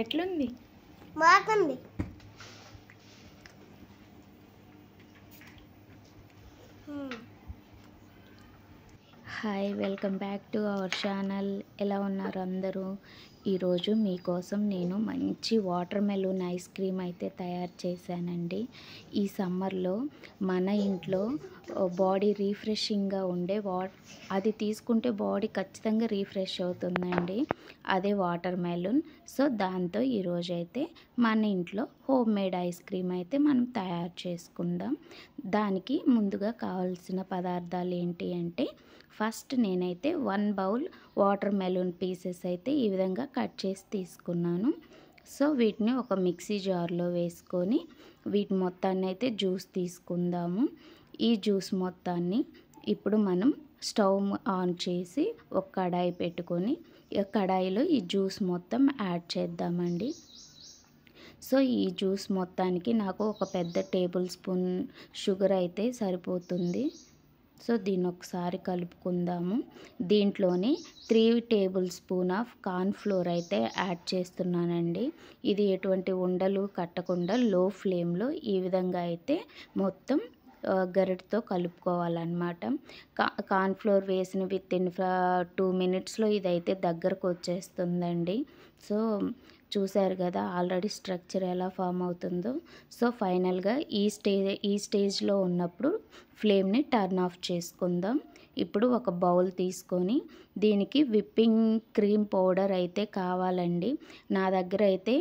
ఎట్లుంది బాగుంది hi welcome back to our channel ఎలా ఉన్నారు అందరూ ఈరోజు మీకోసం నేను మంచి వాటర్ మెలూన్ ఐస్ క్రీమ్ అయితే తయారు చేశానండి ఈ సమ్మర్లో మన ఇంట్లో బాడీ రీఫ్రెషింగ్గా ఉండే వా అది తీసుకుంటే బాడీ ఖచ్చితంగా రీఫ్రెష్ అవుతుందండి అదే వాటర్ మెలూన్ సో దాంతో ఈరోజు అయితే మన ఇంట్లో హోమ్ మేడ్ ఐస్ క్రీమ్ అయితే మనం తయారు చేసుకుందాం దానికి ముందుగా కావాల్సిన పదార్థాలు ఏంటి అంటే ఫస్ట్ నేనైతే one bowl watermelon pieces అయితే ఈ విధంగా కట్ చేసి తీసుకున్నాను సో వీటిని ఒక మిక్సీ జార్లో వేసుకొని వీటి మొత్తాన్ని అయితే జ్యూస్ తీసుకుందాము ఈ జ్యూస్ మొత్తాన్ని ఇప్పుడు మనం స్టవ్ ఆన్ చేసి ఒక కడాయి పెట్టుకొని కడాయిలో ఈ జ్యూస్ మొత్తం యాడ్ చేద్దామండి సో ఈ జ్యూస్ మొత్తానికి నాకు ఒక పెద్ద టేబుల్ స్పూన్ షుగర్ అయితే సరిపోతుంది సో దీన్ని ఒకసారి కలుపుకుందాము దీంట్లోని three tablespoon of flour అయితే యాడ్ చేస్తున్నానండి ఇది ఎటువంటి ఉండలు కట్టకుండా లో ఫ్లేమ్లో ఈ విధంగా అయితే మొత్తం గరిటతో కలుపుకోవాలన్నమాట కా కార్న్ఫ్లోర్ వేసిన విత్ ఇన్ టూ మినిట్స్లో ఇదైతే దగ్గరకు వచ్చేస్తుందండి సో చూశారు కదా ఆల్రెడీ స్ట్రక్చర్ ఎలా ఫామ్ అవుతుందో సో ఫైనల్గా ఈ స్టేజ్ ఈ స్టేజ్లో ఉన్నప్పుడు ఫ్లేమ్ని టర్న్ ఆఫ్ చేసుకుందాం ఇప్పుడు ఒక బౌల్ తీసుకొని దీనికి విప్పింగ్ క్రీమ్ పౌడర్ అయితే కావాలండి నా దగ్గర అయితే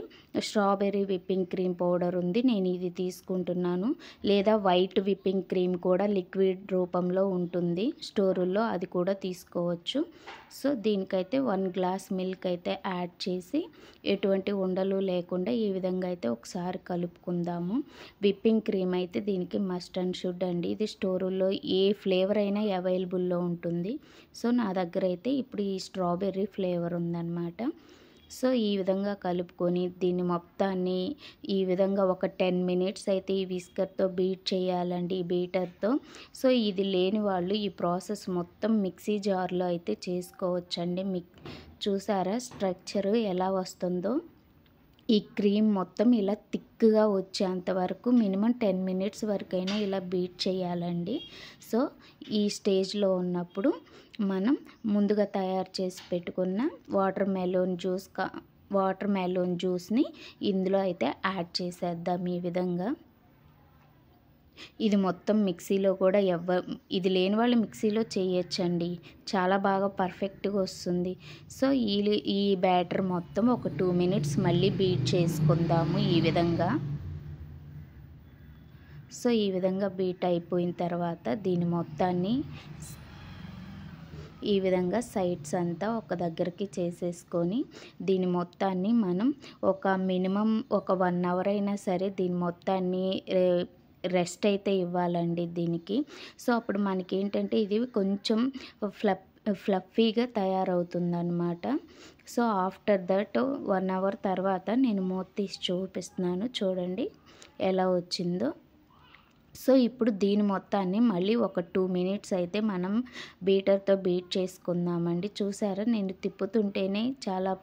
స్ట్రాబెర్రీ విప్పింగ్ క్రీమ్ పౌడర్ ఉంది నేను ఇది తీసుకుంటున్నాను లేదా వైట్ విప్పింగ్ క్రీమ్ కూడా లిక్విడ్ రూపంలో ఉంటుంది స్టోరుల్లో అది కూడా తీసుకోవచ్చు సో దీనికైతే వన్ గ్లాస్ మిల్క్ అయితే యాడ్ చేసి ఎటువంటి ఉండలు లేకుండా ఈ విధంగా అయితే ఒకసారి కలుపుకుందాము విప్పింగ్ క్రీమ్ అయితే దీనికి మస్ట్ అండ్ షుడ్ అండి ఇది స్టోరుల్లో ఏ ఫ్లేవర్ అయినా అవైలబుల్ అవైలబుల్లో ఉంటుంది సో నా దగ్గర అయితే ఇప్పుడు ఈ స్ట్రాబెర్రీ ఫ్లేవర్ ఉందన్నమాట సో ఈ విధంగా కలుపుకొని దీన్ని మొత్తాన్ని ఈ విధంగా ఒక టెన్ మినిట్స్ అయితే ఈ విస్కర్తో బీట్ చేయాలండి ఈ బీటర్తో సో ఇది లేని వాళ్ళు ఈ ప్రాసెస్ మొత్తం మిక్సీ జార్లో అయితే చేసుకోవచ్చండి మిక్ చూసారా స్ట్రక్చరు ఎలా వస్తుందో ఈ క్రీమ్ మొత్తం ఇలా థిక్గా వచ్చేంత వరకు మినిమం టెన్ మినిట్స్ వరకు అయినా ఇలా బీట్ చేయాలండి సో ఈ స్టేజ్లో ఉన్నప్పుడు మనం ముందుగా తయారు చేసి పెట్టుకున్న watermelon juice watermelon జ్యూస్ని ఇందులో అయితే యాడ్ చేసేద్దాం ఈ విధంగా ఇది మొత్తం మిక్సీలో కూడా ఎవ్వ ఇది లేని వాళ్ళు మిక్సీలో చేయొచ్చండి చాలా బాగా పర్ఫెక్ట్గా వస్తుంది సో ఈ ఈ బ్యాటర్ మొత్తం ఒక టూ మినిట్స్ మళ్ళీ బీట్ చేసుకుందాము ఈ విధంగా సో ఈ విధంగా బీట్ అయిపోయిన తర్వాత దీని మొత్తాన్ని ఈ విధంగా సైడ్స్ అంతా ఒక దగ్గరికి చేసేసుకొని దీని మొత్తాన్ని మనం ఒక మినిమం ఒక వన్ అవర్ అయినా సరే దీని మొత్తాన్ని రెస్ట్ అయితే ఇవ్వాలండి దీనికి సో అప్పుడు మనకి ఏంటంటే ఇది కొంచెం ఫ్లప్ ఫ్లఫీగా తయారవుతుందనమాట so after that one hour తర్వాత నేను మూత తీసి చూపిస్తున్నాను చూడండి ఎలా వచ్చిందో సో ఇప్పుడు దీని మొత్తాన్ని మళ్ళీ ఒక టూ మినిట్స్ అయితే మనం బీటర్తో బీట్ చేసుకుందామండి చూసారా నేను తిప్పుతుంటేనే చాలా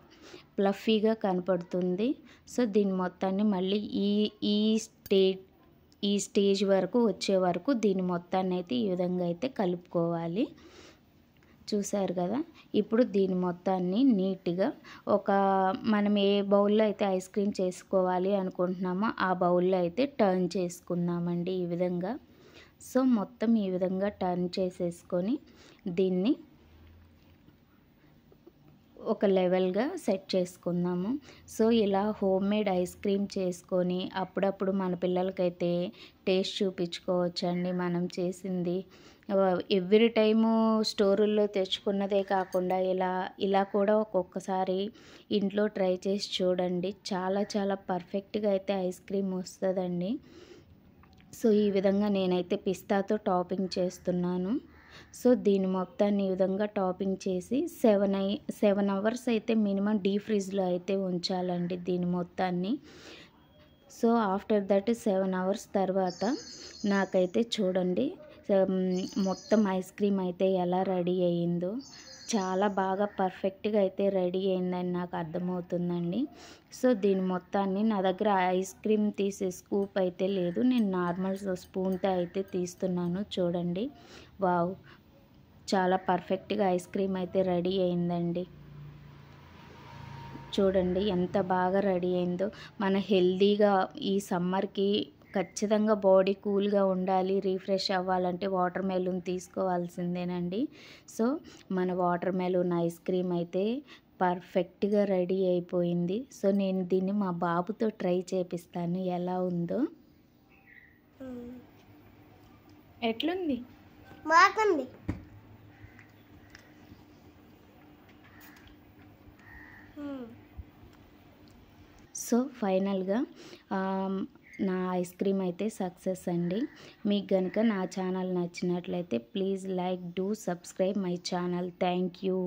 ప్లఫీగా కనపడుతుంది సో దీని మొత్తాన్ని మళ్ళీ ఈ ఈ స్టేట్ ఈ స్టేజ్ వరకు వచ్చే వరకు దీని మొత్తాన్ని అయితే ఈ విధంగా అయితే కలుపుకోవాలి చూసారు కదా ఇప్పుడు దీని మొత్తాన్ని నీట్గా ఒక మనం ఏ బౌల్లో అయితే ఐస్ క్రీమ్ చేసుకోవాలి అనుకుంటున్నామో ఆ బౌల్లో అయితే టర్న్ చేసుకుందామండి ఈ విధంగా సో మొత్తం ఈ విధంగా టర్న్ చేసేసుకొని దీన్ని ఒక లెవెల్గా సెట్ చేసుకుందాము సో ఇలా హోమ్ మేడ్ ఐస్ క్రీమ్ చేసుకొని అప్పుడప్పుడు మన పిల్లలకైతే టేస్ట్ చూపించుకోవచ్చండి మనం చేసింది ఎవ్రీ టైము స్టోరుల్లో తెచ్చుకున్నదే కాకుండా ఇలా ఇలా కూడా ఒక్కొక్కసారి ఇంట్లో ట్రై చేసి చూడండి చాలా చాలా పర్ఫెక్ట్గా అయితే ఐస్ క్రీమ్ వస్తుందండి సో ఈ విధంగా నేనైతే పిస్తాతో టాపింగ్ చేస్తున్నాను సో దీని మొత్తాన్ని ఈ విధంగా టాపింగ్ చేసి సెవెన్ అయి సెవెన్ అవర్స్ అయితే మినిమం డీ ఫ్రిజ్లో అయితే ఉంచాలండి దీని మొత్తాన్ని so after that seven hours తర్వాత నాకైతే చూడండి మొత్తం ఐస్ క్రీమ్ అయితే ఎలా రెడీ అయ్యిందో చాలా బాగా పర్ఫెక్ట్గా అయితే రెడీ అయిందని నాకు అర్థమవుతుందండి సో దీని మొత్తాన్ని నా దగ్గర ఐస్ క్రీమ్ తీసే స్కూప్ అయితే లేదు నేను నార్మల్ స్పూన్తో అయితే తీస్తున్నాను చూడండి వావ్ చాలా పర్ఫెక్ట్గా ఐస్ క్రీమ్ అయితే రెడీ అయిందండి చూడండి ఎంత బాగా రెడీ అయిందో మన హెల్దీగా ఈ సమ్మర్కి ఖచ్చితంగా బాడీ కూల్గా ఉండాలి రీఫ్రెష్ అవ్వాలంటే వాటర్ మెలూన్ తీసుకోవాల్సిందేనండి సో మన వాటర్ మెలూన్ ఐస్ క్రీమ్ అయితే పర్ఫెక్ట్గా రెడీ అయిపోయింది సో నేను దీన్ని మా బాబుతో ట్రై చేపిస్తాను ఎలా ఉందో ఎట్లుంది మాకండి సో ఫైనల్గా నా ఐస్ క్రీమ్ అయితే సక్సెస్ అండి మీకు కనుక నా ఛానల్ నచ్చినట్లయితే please like do subscribe my channel thank you